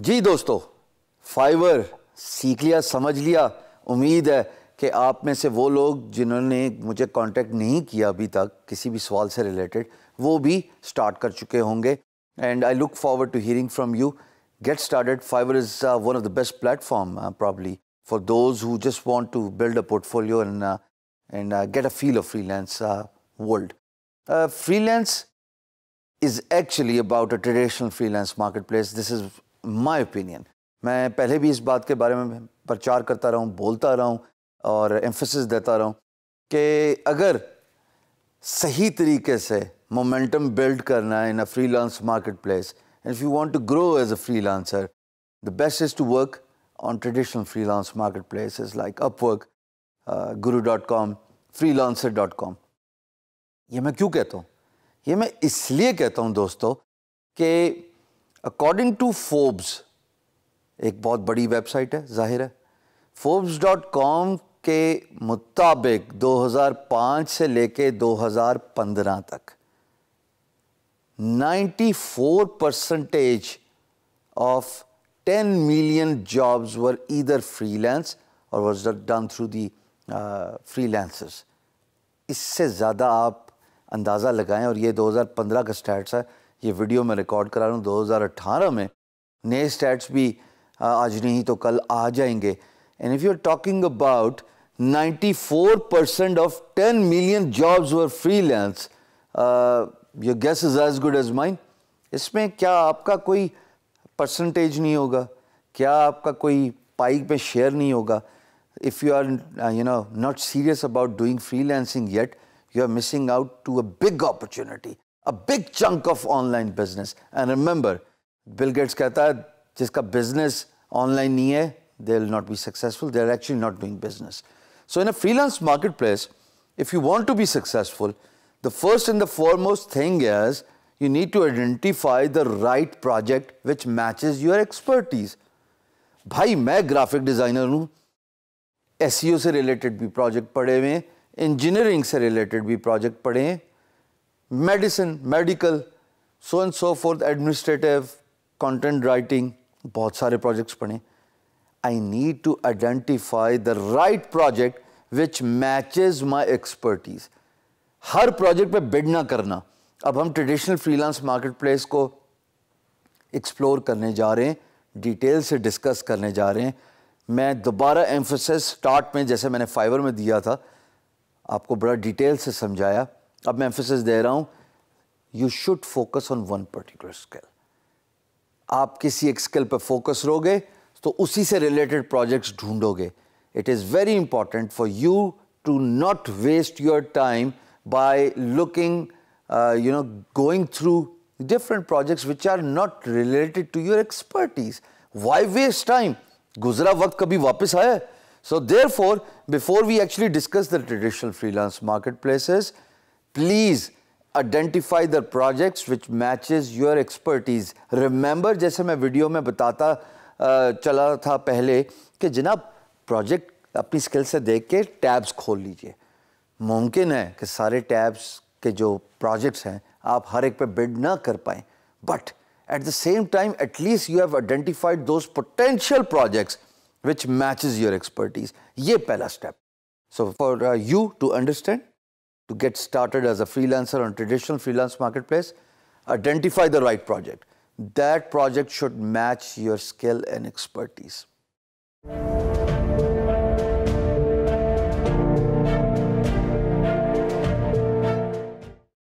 जी दोस्तों फाइवर सीख लिया समझ लिया उम्मीद है कि आप में से वो लोग जिन्होंने मुझे कांटेक्ट नहीं किया अभी तक किसी भी सवाल से रिलेटेड वो भी स्टार्ट कर चुके होंगे and I look forward to hearing from you get started, Fiverr is uh, one of the best platform uh, probably for those who just want to build a portfolio and uh, and uh, get a feel of freelance uh, world. Uh, freelance is actually about a traditional freelance marketplace. This is my opinion. मैं पहले भी इस बात के बारे में प्रचार करता रहा हूँ बोलता रहा हूँ और एम्फोसिस देता रहा हूँ कि अगर सही तरीके से मोमेंटम बिल्ड करना है in a freelance marketplace And if you want to grow as a freelancer, the best is to work on traditional freelance marketplaces like Upwork, uh, Guru.com, Freelancer.com. ये मैं क्यों कहता हूँ ये मैं इसलिए कहता हूँ दोस्तों कि अकॉर्डिंग टू फोब्स एक बहुत बड़ी वेबसाइट है जाहिर है फोब्स डॉट कॉम के मुताबिक 2005 से लेके 2015 तक 94 percentage of 10 million jobs were either freelance और was done through the freelancers इससे ज़्यादा आप अंदाज़ा लगाएं और ये 2015 का स्टैट्स है ये वीडियो में रिकॉर्ड करा रहा हूँ 2018 में नए स्टैट्स भी आज नहीं तो कल आ जाएंगे and if you are talking about 94 percent of 10 million jobs were freelance your guess is as good as mine इसमें क्या आपका कोई परसेंटेज नहीं होगा क्या आपका कोई पाइक में शेयर नहीं होगा if you are you know not serious about doing freelancing yet you are missing out to a big opportunity a big chunk of online business and remember Bill Gates कहता है जिसका बिजनेस ऑनलाइन नहीं है they will not be successful they are actually not doing business so in a freelance marketplace if you want to be successful The first and the foremost thing is you need to identify the right project which matches your expertise. भाई मैं graphic designer हूँ एस से related भी project पढ़े हुए हैं engineering से रिलेटेड भी प्रोजेक्ट पढ़े हैं medicine medical so and so forth administrative content writing बहुत सारे प्रोजेक्ट्स पढ़े I need to identify the right project which matches my expertise हर प्रोजेक्ट पे बिड ना करना अब हम ट्रेडिशनल फ्रीलांस मार्केटप्लेस को एक्सप्लोर करने जा रहे हैं डिटेल से डिस्कस करने जा रहे हैं मैं दोबारा एम्फोसिस स्टार्ट में जैसे मैंने फाइवर में दिया था आपको बड़ा डिटेल से समझाया अब मैं एम्फोसिस दे रहा हूँ you should focus on one particular skill आप किसी एक स्किल पर फोकस रहोगे तो उसी से रिलेटेड प्रोजेक्ट्स ढूंढोगे it is very important for you to not waste your time by looking, uh, you know, going through different projects which are not related to your expertise. Why waste time? Guzra waqt kabhi wapas aaya. So therefore, before we actually discuss the traditional freelance marketplaces, please identify the projects which matches your expertise. Remember, जैसे मैं video में बताता चला था पहले कि जनाब project अपनी स्किल से देख के टैब्स खोल लीजिए मुमकिन है कि सारे टैब्स के जो प्रोजेक्ट्स हैं आप हर एक पे बिड ना कर पाए but at the same time at least you have identified those potential projects which matches your expertise ये पहला step so for you to understand to get started as a freelancer on traditional freelance marketplace identify the right project that project should match your skill and expertise